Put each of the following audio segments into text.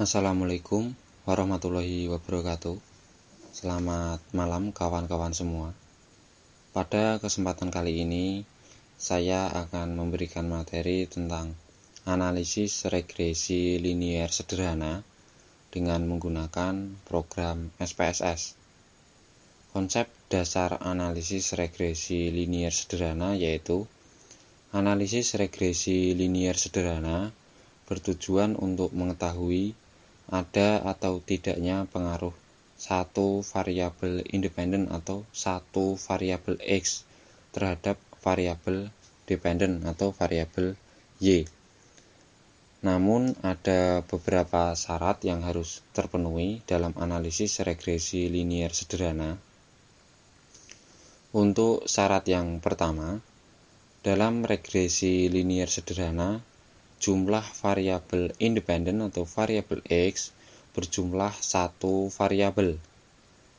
Assalamualaikum warahmatullahi wabarakatuh. Selamat malam kawan-kawan semua. Pada kesempatan kali ini, saya akan memberikan materi tentang analisis regresi linier sederhana dengan menggunakan program SPSS. Konsep dasar analisis regresi linier sederhana yaitu analisis regresi linier sederhana bertujuan untuk mengetahui ada atau tidaknya pengaruh satu variabel independen atau satu variabel x terhadap variabel dependen atau variabel y. Namun ada beberapa syarat yang harus terpenuhi dalam analisis regresi linier sederhana. Untuk syarat yang pertama, dalam regresi linier sederhana jumlah variabel independen atau variabel x berjumlah satu variabel.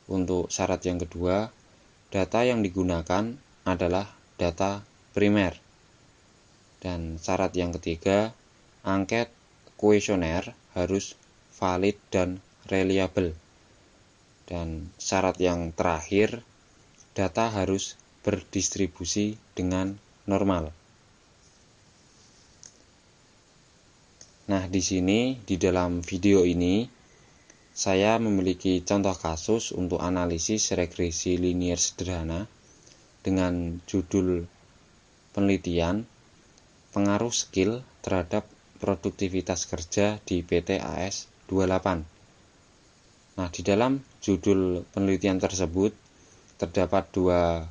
Untuk syarat yang kedua, data yang digunakan adalah data primer. Dan syarat yang ketiga, angket kuesioner harus valid dan reliable. Dan syarat yang terakhir, data harus berdistribusi dengan normal. Nah, di sini di dalam video ini saya memiliki contoh kasus untuk analisis regresi linier sederhana dengan judul penelitian pengaruh skill terhadap produktivitas kerja di PT AS 28. Nah, di dalam judul penelitian tersebut terdapat dua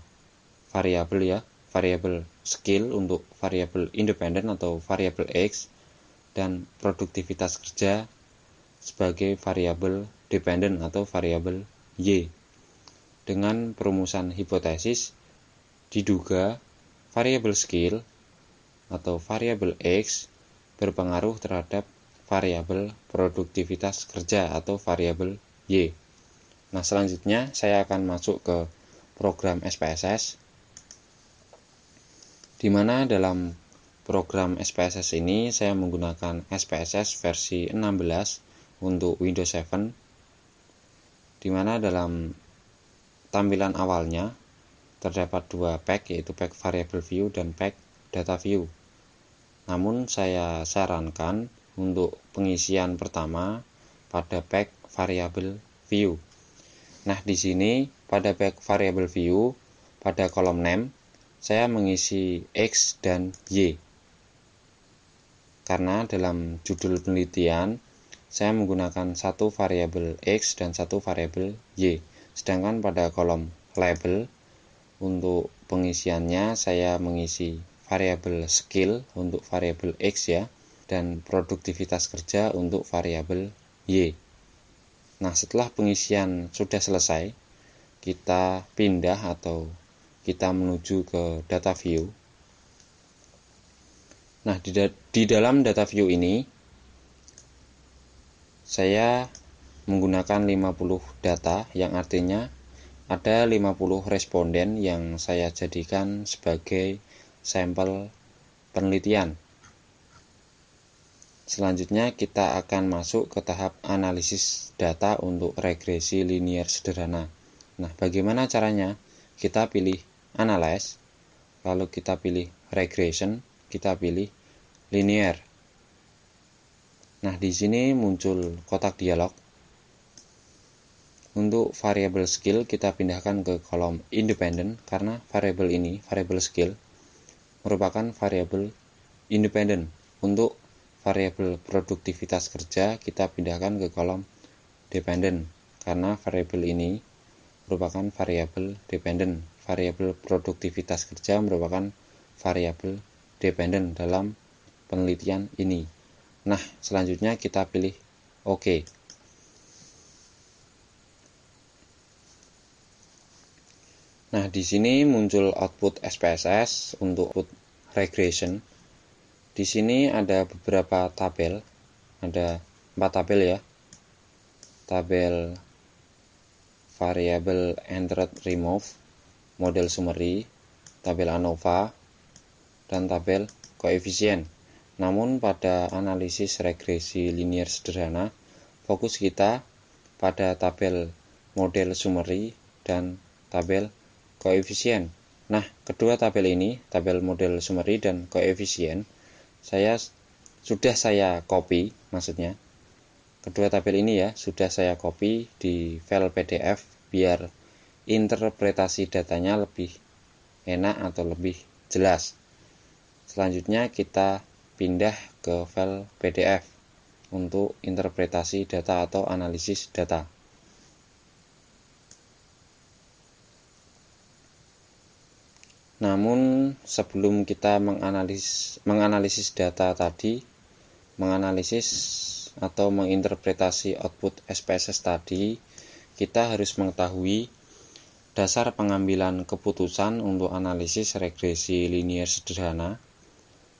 variabel ya, variabel skill untuk variabel independen atau variabel X dan produktivitas kerja sebagai variabel dependen atau variabel Y. Dengan perumusan hipotesis, diduga variabel skill atau variabel X berpengaruh terhadap variabel produktivitas kerja atau variabel Y. Nah, selanjutnya saya akan masuk ke program SPSS di mana dalam program SPSS ini saya menggunakan SPSS versi 16 untuk Windows 7 dimana dalam tampilan awalnya terdapat dua pack yaitu pack variable view dan pack data view namun saya sarankan untuk pengisian pertama pada pack variable view nah di sini pada pack variable view pada kolom name saya mengisi X dan Y karena dalam judul penelitian saya menggunakan satu variabel X dan satu variabel Y. Sedangkan pada kolom label untuk pengisiannya saya mengisi variabel skill untuk variabel X ya dan produktivitas kerja untuk variabel Y. Nah, setelah pengisian sudah selesai, kita pindah atau kita menuju ke data view Nah, di, da di dalam data view ini saya menggunakan 50 data yang artinya ada 50 responden yang saya jadikan sebagai sampel penelitian. Selanjutnya kita akan masuk ke tahap analisis data untuk regresi linear sederhana. Nah, bagaimana caranya? Kita pilih analyze, lalu kita pilih regression, kita pilih linear. Nah, di sini muncul kotak dialog. Untuk variable skill kita pindahkan ke kolom independent karena variable ini, variable skill merupakan variable independent. Untuk variable produktivitas kerja kita pindahkan ke kolom dependent karena variable ini merupakan variable dependent. Variable produktivitas kerja merupakan variable Dependent dalam penelitian ini. Nah, selanjutnya kita pilih OK. Nah, di sini muncul output SPSS untuk output regression. Di sini ada beberapa tabel, ada empat tabel ya. Tabel variable entered remove, model summary, tabel ANOVA, dan tabel koefisien. Namun pada analisis regresi linier sederhana, fokus kita pada tabel model summary dan tabel koefisien. Nah, kedua tabel ini, tabel model summary dan koefisien, saya sudah saya copy, maksudnya kedua tabel ini ya sudah saya copy di file PDF biar interpretasi datanya lebih enak atau lebih jelas. Selanjutnya kita pindah ke file PDF untuk interpretasi data atau analisis data. Namun sebelum kita menganalisis, menganalisis data tadi, menganalisis atau menginterpretasi output SPSS tadi, kita harus mengetahui dasar pengambilan keputusan untuk analisis regresi linear sederhana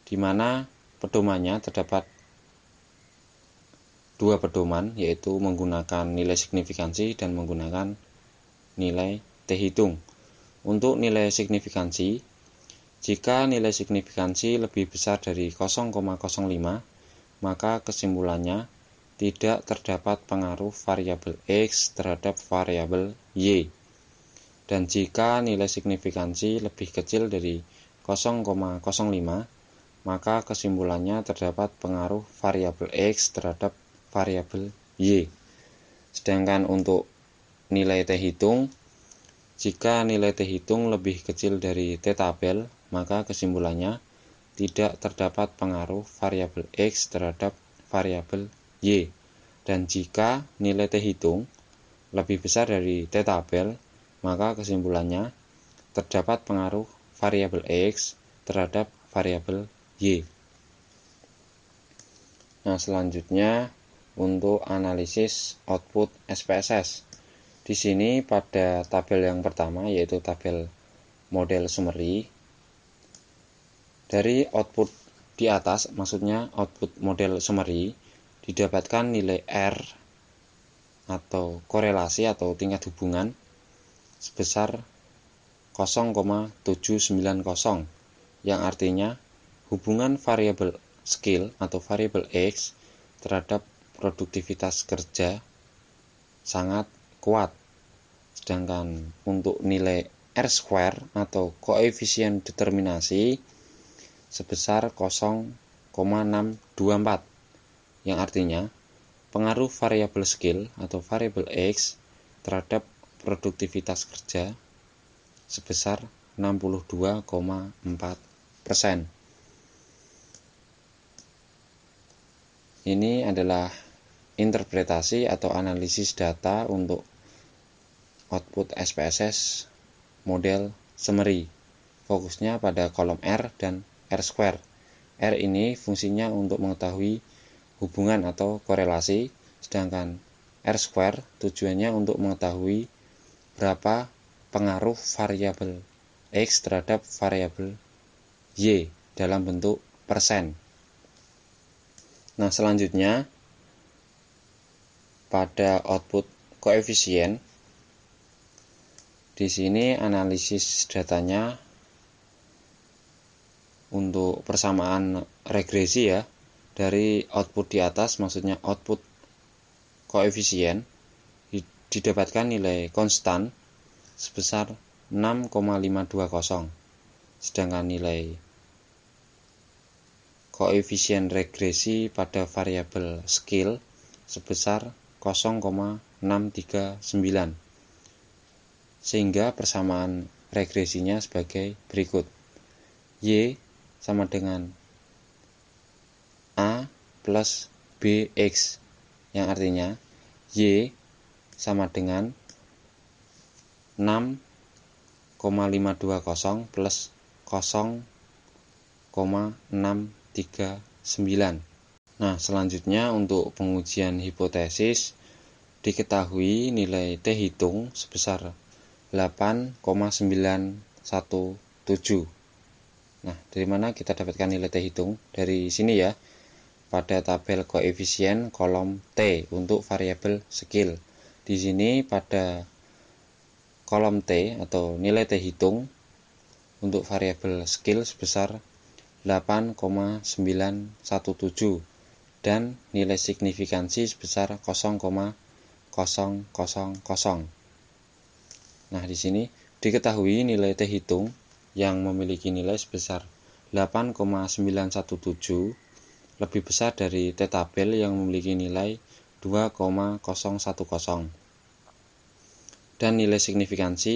di mana pedomannya terdapat dua pedoman yaitu menggunakan nilai signifikansi dan menggunakan nilai t hitung Untuk nilai signifikansi, jika nilai signifikansi lebih besar dari 0,05, maka kesimpulannya tidak terdapat pengaruh variabel X terhadap variabel Y. Dan jika nilai signifikansi lebih kecil dari 0,05, maka kesimpulannya terdapat pengaruh variabel x terhadap variabel y. Sedangkan untuk nilai t hitung, jika nilai t hitung lebih kecil dari t tabel, maka kesimpulannya tidak terdapat pengaruh variabel x terhadap variabel y. Dan jika nilai t hitung lebih besar dari t tabel, maka kesimpulannya terdapat pengaruh variabel x terhadap variabel Nah, selanjutnya untuk analisis output SPSS. Di sini pada tabel yang pertama yaitu tabel model summary dari output di atas maksudnya output model summary didapatkan nilai R atau korelasi atau tingkat hubungan sebesar 0,790 yang artinya Hubungan variabel skill atau variabel X terhadap produktivitas kerja sangat kuat. Sedangkan untuk nilai R square atau koefisien determinasi sebesar 0,624 yang artinya pengaruh variabel skill atau variabel X terhadap produktivitas kerja sebesar 62,4 persen. Ini adalah interpretasi atau analisis data untuk output SPSS model summary Fokusnya pada kolom R dan R square. R ini fungsinya untuk mengetahui hubungan atau korelasi, sedangkan R square tujuannya untuk mengetahui berapa pengaruh variabel X terhadap variabel Y dalam bentuk persen. Nah, selanjutnya pada output koefisien di sini analisis datanya untuk persamaan regresi ya dari output di atas maksudnya output koefisien didapatkan nilai konstan sebesar 6,520 sedangkan nilai koefisien regresi pada variabel skill sebesar 0,639 sehingga persamaan regresinya sebagai berikut Y sama dengan A plus BX yang artinya Y sama dengan 6,520 plus 0,6 39. Nah, selanjutnya untuk pengujian hipotesis diketahui nilai T hitung sebesar 8,917. Nah, dari mana kita dapatkan nilai T hitung? Dari sini ya, pada tabel koefisien kolom T untuk variabel skill. Di sini pada kolom T atau nilai T hitung untuk variabel skill sebesar 8,917 dan nilai signifikansi sebesar 0,000. Nah, di sini diketahui nilai teh hitung yang memiliki nilai sebesar 8,917 lebih besar dari t tabel yang memiliki nilai 2,010 dan nilai signifikansi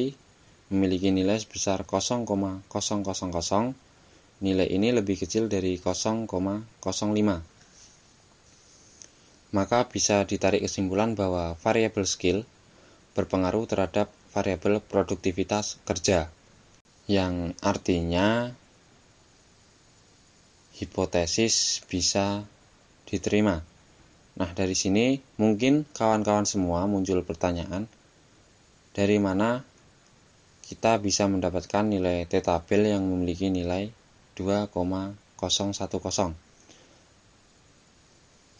memiliki nilai sebesar 0,000 nilai ini lebih kecil dari 0,05. Maka bisa ditarik kesimpulan bahwa variabel skill berpengaruh terhadap variabel produktivitas kerja, yang artinya hipotesis bisa diterima. Nah, dari sini mungkin kawan-kawan semua muncul pertanyaan, dari mana kita bisa mendapatkan nilai T tabel yang memiliki nilai 2,010.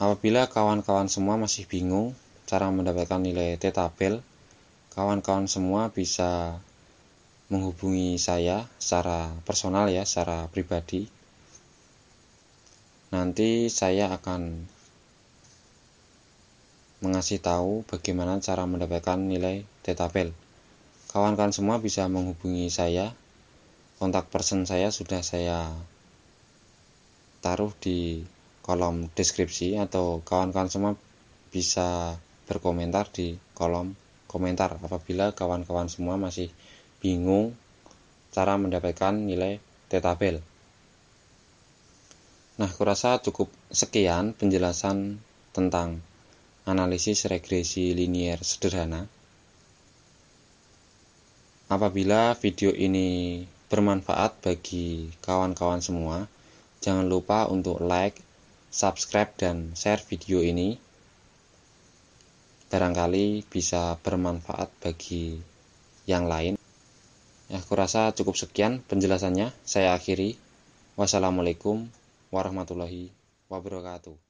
Apabila kawan-kawan semua masih bingung cara mendapatkan nilai T tabel, kawan-kawan semua bisa menghubungi saya secara personal ya, secara pribadi. Nanti saya akan mengasih tahu bagaimana cara mendapatkan nilai T tabel. Kawan-kawan semua bisa menghubungi saya kontak person saya sudah saya taruh di kolom deskripsi atau kawan-kawan semua bisa berkomentar di kolom komentar apabila kawan-kawan semua masih bingung cara mendapatkan nilai tetabel. Nah, kurasa cukup sekian penjelasan tentang analisis regresi linier sederhana. Apabila video ini bermanfaat bagi kawan-kawan semua. Jangan lupa untuk like, subscribe, dan share video ini. Barangkali bisa bermanfaat bagi yang lain. Ya, aku rasa cukup sekian penjelasannya. Saya akhiri. Wassalamualaikum warahmatullahi wabarakatuh.